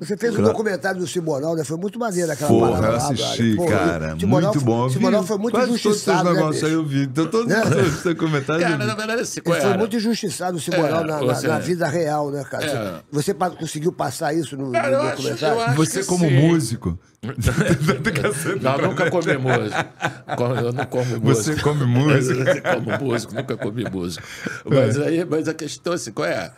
Você fez um documentário do Simonal, né? Foi muito maneiro aquela Porra, parada. Eu assisti, lá, cara. Pô, Simonal, muito bom. Simonal foi muito Quase injustiçado. Todos né, os negócios né, aí eu vi. Então, todos né? os documentários. Cara, na verdade, esse assim, é foi muito injustiçado, o Simonal, é, na, na, na, é. vida real, né, cara? É. Você, você conseguiu passar isso no, cara, no documentário? Acho, acho você, como sim. músico. não, nunca comi músico. Eu não como músico. Você come músico? Eu como músico, nunca comi músico. É. Mas aí, mas a questão, assim, qual é?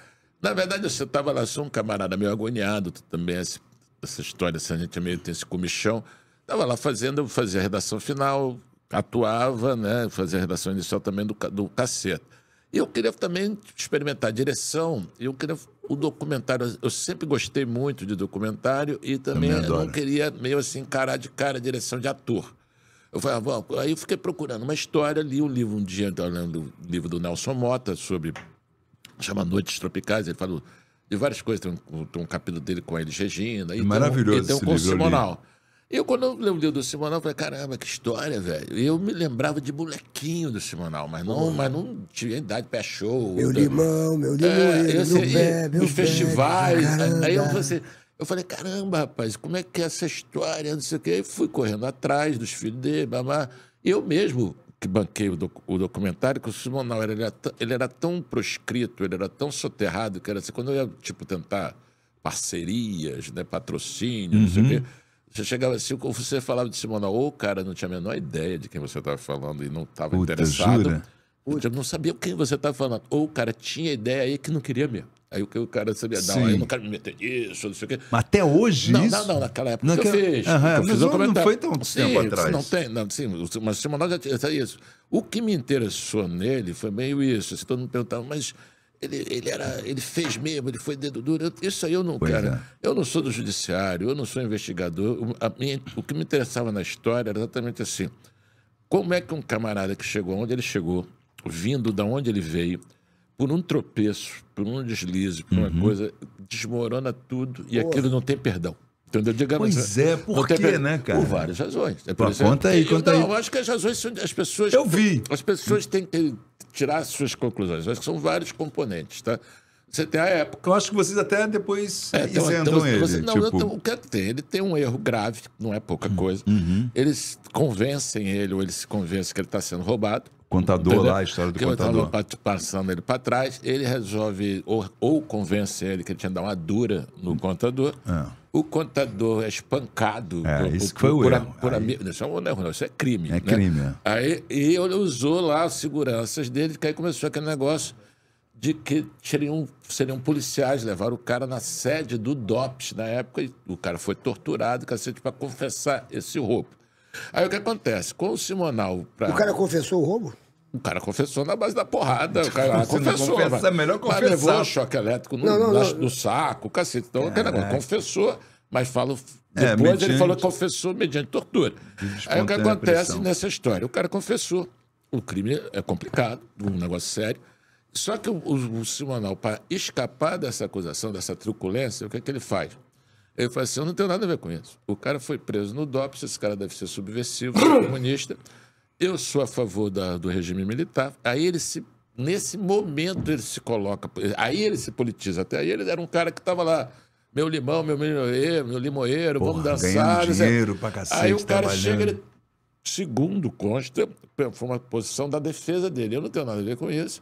Na verdade, você estava lá, sou é um camarada meio agoniado, também, essa, essa história, essa gente é meio tem esse comichão. Estava lá fazendo, fazia a redação final, atuava, né? Fazia a redação inicial também do, do caceta. E eu queria também experimentar a direção, eu queria o documentário. Eu sempre gostei muito de documentário e também eu, eu não queria meio assim encarar de cara a direção de ator. Eu falei, ah, bom, aí eu fiquei procurando uma história, li o um livro um dia, então, lendo o livro do Nelson Mota sobre chama Noites Tropicais, ele fala de várias coisas, tem um, tem um capítulo dele com a Elis Regina. E Maravilhoso tem um, com tem um com Simonal. Eu, quando eu lembro do Simonal, falei, caramba, que história, velho. Eu me lembrava de molequinho do Simonal, mas não, mas não tinha idade para show. Meu limão, meu limão, é, eu, assim, meu bebe, Os festivais. aí eu falei assim, eu falei, caramba, rapaz, como é que é essa história, não sei o quê. E fui correndo atrás dos filhos dele, mamá. Eu mesmo que banquei o, doc, o documentário, que o Simonal era, ele, era, ele era tão proscrito, ele era tão soterrado, que era assim, quando eu ia, tipo, tentar parcerias, né, patrocínio, uhum. não sei o quê, uhum. você chegava assim, você falava de Simonal, ou o cara não tinha a menor ideia de quem você estava falando e não estava interessado. Jura? Eu não sabia quem você estava falando. Ou o cara tinha ideia aí que não queria mesmo. Aí o cara sabia, não, Sim. eu não quero me meter nisso, não sei o quê. Mas até hoje não, isso? Não, não, naquela época não eu fiz. Aham, eu fiz um comentário. não foi tão tempo atrás. Não tem, não, sim, mas Simonal já tinha isso. O que me interessou nele foi meio isso. Assim, todo mundo perguntava, mas ele, ele, era, ele fez mesmo, ele foi dedo duro. Isso aí eu não pois quero. É. Eu não sou do judiciário, eu não sou investigador. Minha, o que me interessava na história era exatamente assim. Como é que um camarada que chegou onde ele chegou, vindo da onde ele veio, por um tropeço, por um deslize, por uma uhum. coisa, desmorona tudo e Porra. aquilo não tem perdão. Entendeu? Digamos, pois é, por quê, per... né, cara? Por várias razões. É, por Pô, conta aí, conta aí. Eu acho que as razões são. As pessoas, eu vi. As pessoas têm que tirar suas conclusões. Acho que são vários componentes, tá? Você tem a época. Eu acho que vocês até depois é, então, então, ele. não, tipo... então, o é que tem? Ele tem um erro grave, não é pouca hum, coisa. Uhum. Eles convencem ele, ou ele se convence que ele está sendo roubado contador Entendeu? lá, a história do que então, contador. passando ele para trás, ele resolve, ou, ou, convence ele que ele tinha que dar uma dura no hum. contador. É. O contador é espancado é, por, isso foi o por, erro. por Isso é não é isso é crime. É né? crime. É. Aí, e ele usou lá as seguranças dele, que aí começou aquele negócio de que seriam, seriam policiais, levar o cara na sede do DOPS na época, e o cara foi torturado, cacete, para confessar esse roubo. Aí o que acontece? Com o Simonal. Pra... O cara confessou o roubo? O cara confessou na base da porrada. O cara Você confessou. Confessa, é mas, melhor confessar. Mas levou choque elétrico no, não, não, não. no saco, cacete. Então, aquele cara, Confessou, mas fala é, Depois é, mediante, ele falou confessou mediante tortura. Aí o que acontece nessa história? O cara confessou. O crime é complicado, um negócio sério. Só que o, o, o Simonal, para escapar dessa acusação, dessa truculência, o que é que ele faz? Ele fala assim: eu não tenho nada a ver com isso. O cara foi preso no DOPS, esse cara deve ser subversivo, comunista. Eu sou a favor da, do regime militar. Aí ele se. Nesse momento ele se coloca. Aí ele se politiza. Até aí ele era um cara que estava lá. Meu limão, meu limoeiro, meu limoeiro, Porra, vamos dançar. Dinheiro pra cacete, aí o cara chega, ele, segundo consta, foi uma posição da defesa dele. Eu não tenho nada a ver com isso.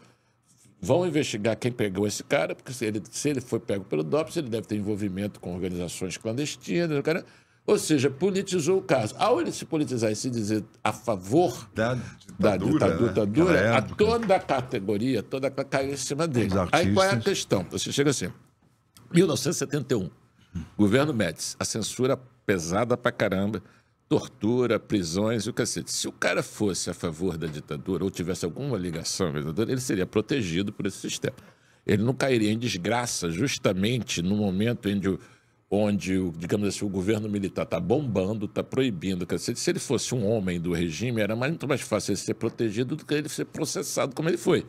Vão investigar quem pegou esse cara, porque se ele, se ele foi pego pelo DOPS, ele deve ter envolvimento com organizações clandestinas. O cara... Ou seja, politizou o caso. Ao ele se politizar e se dizer a favor da ditadura, da ditadura né? a toda a categoria, toda a caiu em cima dele. Aí qual é a questão? Você chega assim, 1971, governo Médici, a censura pesada pra caramba, tortura, prisões e o cacete. Se o cara fosse a favor da ditadura ou tivesse alguma ligação com a ditadura, ele seria protegido por esse sistema. Ele não cairia em desgraça justamente no momento em que onde, digamos assim, o governo militar está bombando, está proibindo. Se ele fosse um homem do regime, era muito mais fácil ele ser protegido do que ele ser processado como ele foi.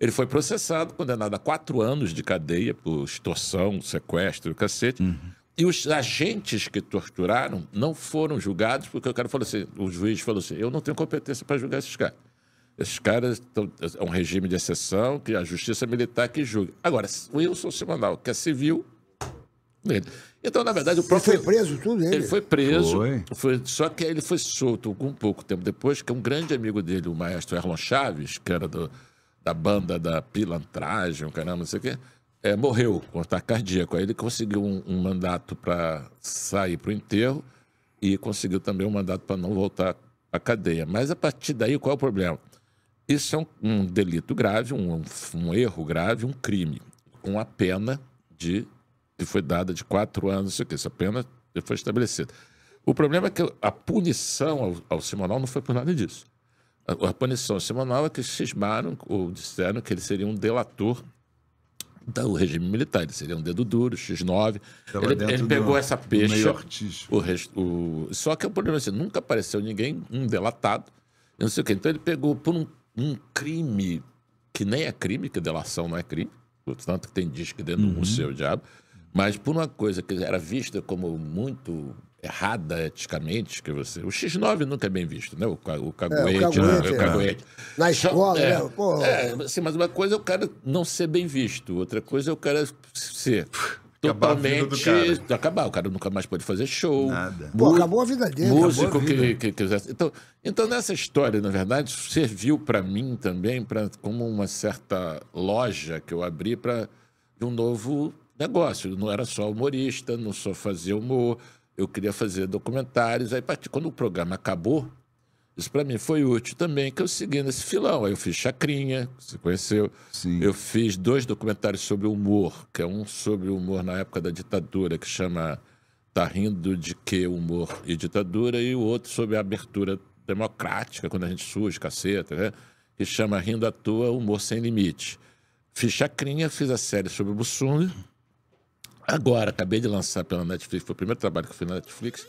Ele foi processado, condenado a quatro anos de cadeia por extorsão, sequestro, cacete. Uhum. E os agentes que torturaram não foram julgados, porque o cara falou assim, o juiz falou assim, eu não tenho competência para julgar esses caras. Esses caras estão, é um regime de exceção, que a justiça militar que julga. Agora, Wilson Simonal, que é civil, então, na verdade, o próprio. Ele foi preso tudo, ele? Ele foi preso. Foi. Foi, só que ele foi solto um pouco tempo depois, que um grande amigo dele, o maestro Erlon Chaves, que era do, da banda da pilantragem, o caramba, não sei o quê, é, morreu com ataque cardíaco. Aí ele conseguiu um, um mandato para sair para o enterro e conseguiu também um mandato para não voltar à cadeia. Mas a partir daí, qual é o problema? Isso é um, um delito grave, um, um erro grave, um crime, com a pena de que foi dada de quatro anos, não sei o que, essa pena foi estabelecida. O problema é que a punição ao, ao Simonal não foi por nada disso. A, a punição semanal é que cismaram ou disseram que ele seria um delator do regime militar. Ele seria um dedo duro, X9. Ele, ele, pegou essa peixe. O, rest, o Só que o é problema é assim, nunca apareceu ninguém, um delatado, não sei o que. Então ele pegou por um, um crime que nem é crime, que delação não é crime, portanto que tem diz que denuncia uhum. o diabo. Mas por uma coisa que era vista como muito errada eticamente, que você... O X9 nunca é bem visto, né? O, o caguete. É, o caguete, né? o É. Na escola, é, né? É, assim, mas uma coisa é o cara não ser bem visto, outra coisa é o cara ser... Totalmente. Acabar, acabar, o cara nunca mais pode fazer show. Nada. Pô, acabou a vida dele. Músico vida. que quisesse. Então, então, nessa história, na verdade, serviu para mim também pra, como uma certa loja que eu abri para um novo negócio. Eu não era só humorista, não só fazia humor, eu queria fazer documentários. Aí, quando o programa acabou, isso para mim foi útil também, que eu segui nesse filão. Aí eu fiz Chacrinha, você conheceu. Sim. Eu fiz dois documentários sobre humor, que é um sobre humor na época da ditadura, que chama Tá Rindo de Que Humor e Ditadura, e o outro sobre a abertura democrática, quando a gente surge, caceta, né? Que chama Rindo à Toa, Humor Sem Limite. Fiz Chacrinha, fiz a série sobre o Bussunda, Agora, acabei de lançar pela Netflix, foi o primeiro trabalho que eu fiz na Netflix.